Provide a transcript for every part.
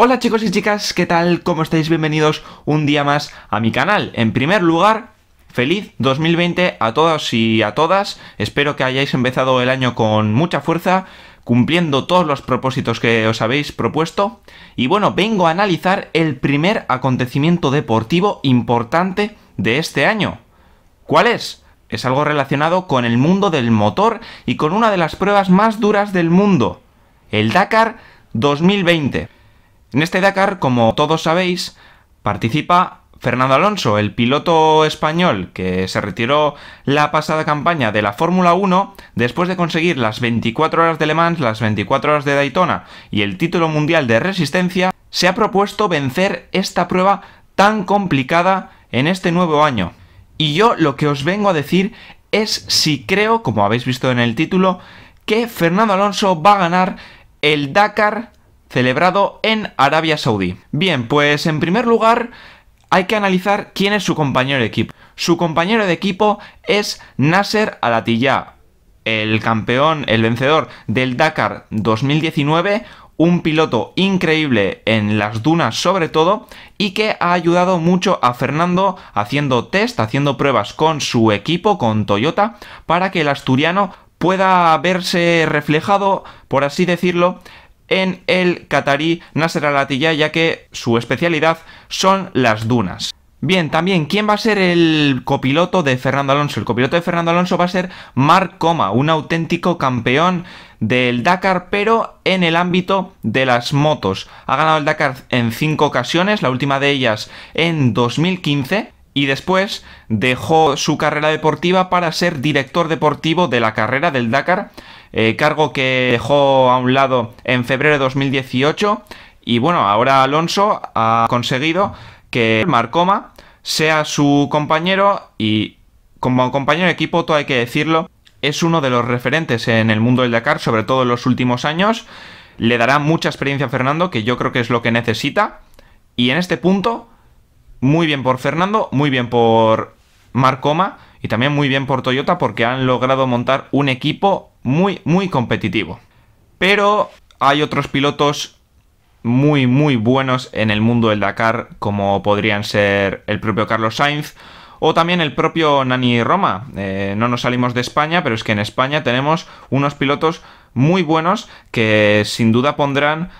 Hola chicos y chicas, ¿qué tal? ¿Cómo estáis? Bienvenidos un día más a mi canal. En primer lugar, feliz 2020 a todos y a todas. Espero que hayáis empezado el año con mucha fuerza, cumpliendo todos los propósitos que os habéis propuesto. Y bueno, vengo a analizar el primer acontecimiento deportivo importante de este año. ¿Cuál es? Es algo relacionado con el mundo del motor y con una de las pruebas más duras del mundo, el Dakar 2020. En este Dakar, como todos sabéis, participa Fernando Alonso, el piloto español que se retiró la pasada campaña de la Fórmula 1 después de conseguir las 24 horas de Le Mans, las 24 horas de Daytona y el título mundial de resistencia, se ha propuesto vencer esta prueba tan complicada en este nuevo año. Y yo lo que os vengo a decir es si creo, como habéis visto en el título, que Fernando Alonso va a ganar el Dakar celebrado en Arabia Saudí. Bien, pues en primer lugar hay que analizar quién es su compañero de equipo. Su compañero de equipo es Nasser Alatilla, el campeón, el vencedor del Dakar 2019, un piloto increíble en las dunas sobre todo y que ha ayudado mucho a Fernando haciendo test, haciendo pruebas con su equipo, con Toyota, para que el asturiano pueda verse reflejado, por así decirlo, en el Qatarí Nasser al Attiyah, ya que su especialidad son las dunas. Bien, también, ¿quién va a ser el copiloto de Fernando Alonso? El copiloto de Fernando Alonso va a ser Marc Coma, un auténtico campeón del Dakar, pero en el ámbito de las motos. Ha ganado el Dakar en cinco ocasiones, la última de ellas en 2015 y después dejó su carrera deportiva para ser director deportivo de la carrera del Dakar, eh, cargo que dejó a un lado en febrero de 2018 y bueno, ahora Alonso ha conseguido que Marcoma sea su compañero y como compañero de equipo, todo hay que decirlo, es uno de los referentes en el mundo del Dakar, sobre todo en los últimos años. Le dará mucha experiencia a Fernando, que yo creo que es lo que necesita. Y en este punto muy bien por Fernando, muy bien por Marcoma y también muy bien por Toyota porque han logrado montar un equipo muy, muy competitivo. Pero hay otros pilotos muy, muy buenos en el mundo del Dakar, como podrían ser el propio Carlos Sainz o también el propio Nani Roma. Eh, no nos salimos de España, pero es que en España tenemos unos pilotos muy buenos que sin duda pondrán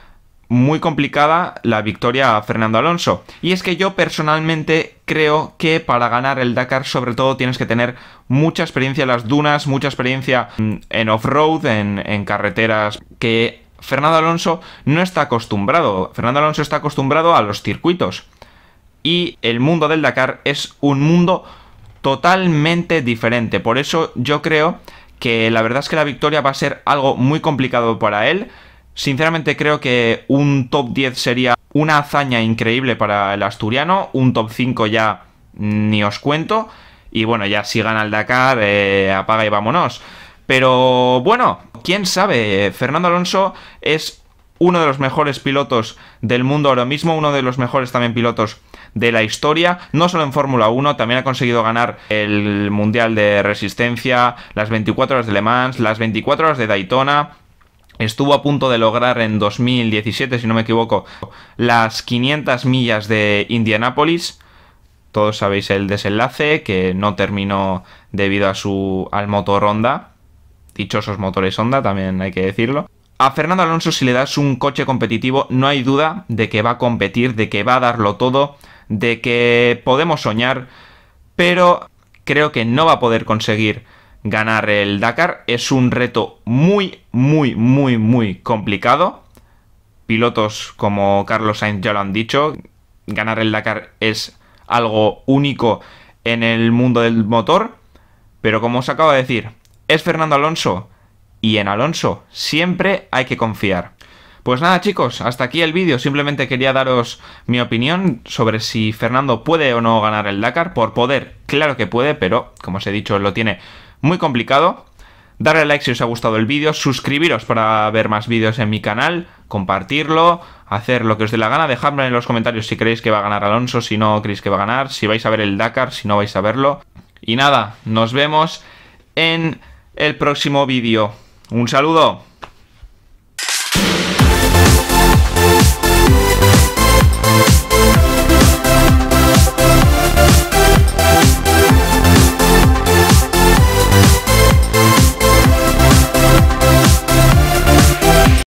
muy complicada la victoria a Fernando Alonso. Y es que yo personalmente creo que para ganar el Dakar sobre todo tienes que tener mucha experiencia en las dunas, mucha experiencia mm, en off-road, en, carreteras que Fernando Alonso no está acostumbrado. Fernando Alonso está acostumbrado a los circuitos. Y el mundo del Dakar es un mundo totalmente diferente. Por eso yo creo que la verdad es que la victoria va a ser algo muy complicado para él. Sinceramente creo que un top 10 sería una hazaña increíble para el asturiano, un top 5 ya ni os cuento, y bueno, ya si gana el Dakar, eh, apaga y vámonos. Pero bueno, quién sabe, Fernando Alonso es uno de los mejores pilotos del mundo ahora mismo, uno de los mejores también pilotos de la historia, no solo en Fórmula 1, también ha conseguido ganar el Mundial de Resistencia, las 24 horas de Le Mans, las 24 horas de Daytona, Estuvo a punto de lograr en 2017, si no me equivoco, las 500 millas de Indianápolis. Todos sabéis el desenlace que no terminó debido a su al motor Honda. Dichosos motores Honda, también hay que decirlo. A Fernando Alonso si le das un coche competitivo, no hay duda de que va a competir, de que va a darlo todo, de que podemos soñar, pero creo que no va a poder conseguir ganar el Dakar. Es un reto muy, muy, muy, muy complicado. Pilotos como Carlos Sainz ya lo han dicho, ganar el Dakar es algo único en el mundo del motor. Pero como os acabo de decir, es Fernando Alonso y en Alonso siempre hay que confiar. Pues nada chicos, hasta aquí el vídeo, simplemente quería daros mi opinión sobre si Fernando puede o no ganar el Dakar, por poder, claro que puede, pero como os he dicho lo tiene muy complicado. Darle like si os ha gustado el vídeo, suscribiros para ver más vídeos en mi canal, compartirlo, hacer lo que os dé la gana, dejadme en los comentarios si creéis que va a ganar Alonso, si no creéis que va a ganar, si vais a ver el Dakar, si no vais a verlo. Y nada, nos vemos en el próximo vídeo. Un saludo.